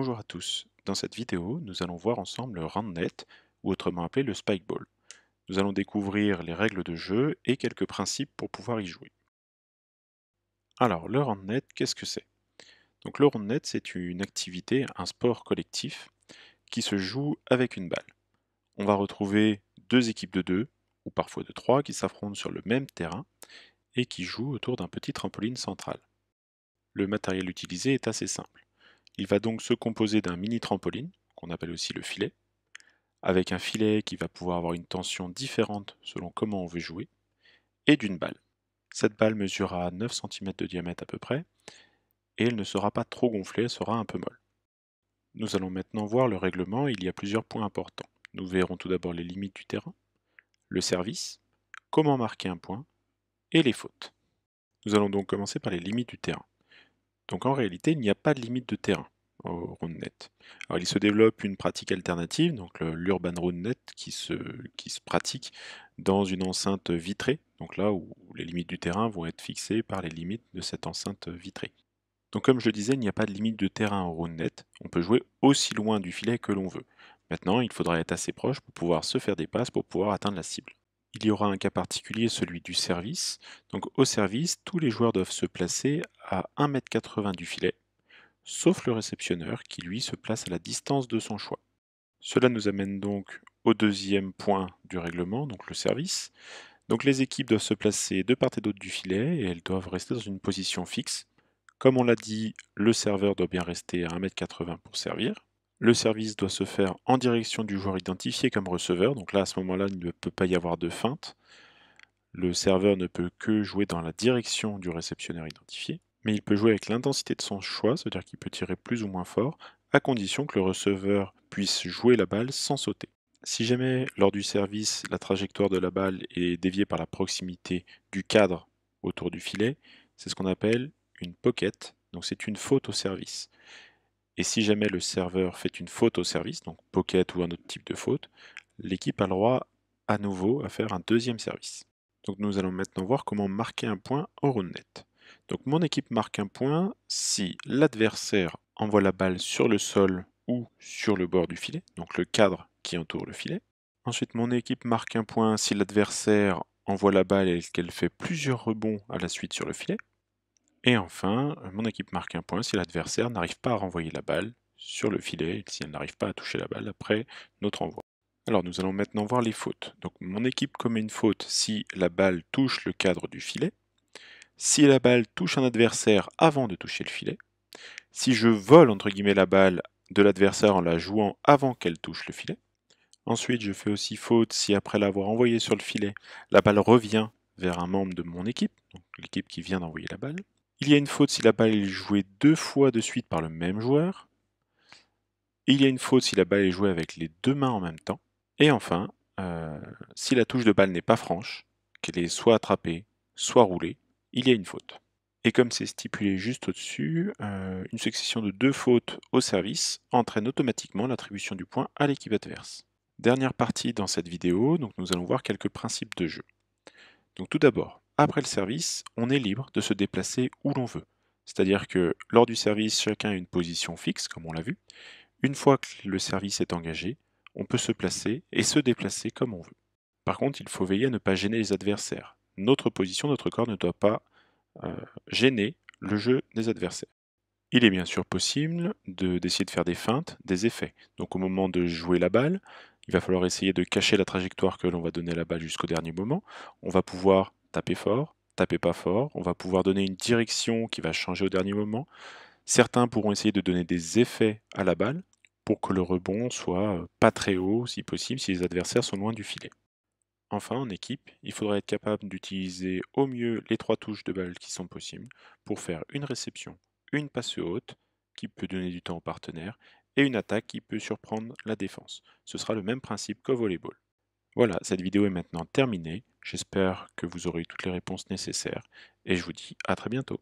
Bonjour à tous, dans cette vidéo, nous allons voir ensemble le RandNet, ou autrement appelé le Spikeball. Nous allons découvrir les règles de jeu et quelques principes pour pouvoir y jouer. Alors, le net, qu'est-ce que c'est Donc le net, c'est une activité, un sport collectif, qui se joue avec une balle. On va retrouver deux équipes de deux, ou parfois de trois, qui s'affrontent sur le même terrain, et qui jouent autour d'un petit trampoline central. Le matériel utilisé est assez simple. Il va donc se composer d'un mini trampoline, qu'on appelle aussi le filet, avec un filet qui va pouvoir avoir une tension différente selon comment on veut jouer, et d'une balle. Cette balle mesurera 9 cm de diamètre à peu près, et elle ne sera pas trop gonflée, elle sera un peu molle. Nous allons maintenant voir le règlement, il y a plusieurs points importants. Nous verrons tout d'abord les limites du terrain, le service, comment marquer un point, et les fautes. Nous allons donc commencer par les limites du terrain. Donc en réalité, il n'y a pas de limite de terrain au RoundNet. Alors il se développe une pratique alternative, donc l'Urban round qui se, qui se pratique dans une enceinte vitrée, donc là où les limites du terrain vont être fixées par les limites de cette enceinte vitrée. Donc comme je le disais, il n'y a pas de limite de terrain au net. on peut jouer aussi loin du filet que l'on veut. Maintenant, il faudra être assez proche pour pouvoir se faire des passes, pour pouvoir atteindre la cible il y aura un cas particulier, celui du service. Donc au service, tous les joueurs doivent se placer à 1m80 du filet, sauf le réceptionneur qui lui se place à la distance de son choix. Cela nous amène donc au deuxième point du règlement, donc le service. Donc les équipes doivent se placer de part et d'autre du filet et elles doivent rester dans une position fixe. Comme on l'a dit, le serveur doit bien rester à 1m80 pour servir. Le service doit se faire en direction du joueur identifié comme receveur. Donc là, à ce moment-là, il ne peut pas y avoir de feinte. Le serveur ne peut que jouer dans la direction du réceptionnaire identifié. Mais il peut jouer avec l'intensité de son choix, c'est-à-dire qu'il peut tirer plus ou moins fort, à condition que le receveur puisse jouer la balle sans sauter. Si jamais, lors du service, la trajectoire de la balle est déviée par la proximité du cadre autour du filet, c'est ce qu'on appelle une pocket, donc c'est une faute au service. Et si jamais le serveur fait une faute au service, donc Pocket ou un autre type de faute, l'équipe a le droit à nouveau à faire un deuxième service. Donc nous allons maintenant voir comment marquer un point au net. Donc mon équipe marque un point si l'adversaire envoie la balle sur le sol ou sur le bord du filet, donc le cadre qui entoure le filet. Ensuite mon équipe marque un point si l'adversaire envoie la balle et qu'elle fait plusieurs rebonds à la suite sur le filet. Et enfin, euh, mon équipe marque un point si l'adversaire n'arrive pas à renvoyer la balle sur le filet, si elle n'arrive pas à toucher la balle après notre envoi. Alors nous allons maintenant voir les fautes. Donc mon équipe commet une faute si la balle touche le cadre du filet, si la balle touche un adversaire avant de toucher le filet, si je vole entre guillemets la balle de l'adversaire en la jouant avant qu'elle touche le filet. Ensuite, je fais aussi faute si après l'avoir envoyée sur le filet, la balle revient vers un membre de mon équipe, donc l'équipe qui vient d'envoyer la balle. Il y a une faute si la balle est jouée deux fois de suite par le même joueur. il y a une faute si la balle est jouée avec les deux mains en même temps. Et enfin, euh, si la touche de balle n'est pas franche, qu'elle est soit attrapée, soit roulée, il y a une faute. Et comme c'est stipulé juste au-dessus, euh, une succession de deux fautes au service entraîne automatiquement l'attribution du point à l'équipe adverse. Dernière partie dans cette vidéo, donc nous allons voir quelques principes de jeu. Donc tout d'abord, après le service, on est libre de se déplacer où l'on veut. C'est-à-dire que lors du service, chacun a une position fixe, comme on l'a vu. Une fois que le service est engagé, on peut se placer et se déplacer comme on veut. Par contre, il faut veiller à ne pas gêner les adversaires. Notre position, notre corps ne doit pas euh, gêner le jeu des adversaires. Il est bien sûr possible d'essayer de, de faire des feintes, des effets. Donc au moment de jouer la balle, il va falloir essayer de cacher la trajectoire que l'on va donner à la balle jusqu'au dernier moment. On va pouvoir Tapez fort, tapez pas fort. On va pouvoir donner une direction qui va changer au dernier moment. Certains pourront essayer de donner des effets à la balle pour que le rebond soit euh, pas très haut si possible si les adversaires sont loin du filet. Enfin, en équipe, il faudra être capable d'utiliser au mieux les trois touches de balle qui sont possibles pour faire une réception, une passe haute qui peut donner du temps au partenaire et une attaque qui peut surprendre la défense. Ce sera le même principe qu'au volleyball. Voilà, cette vidéo est maintenant terminée. J'espère que vous aurez toutes les réponses nécessaires et je vous dis à très bientôt.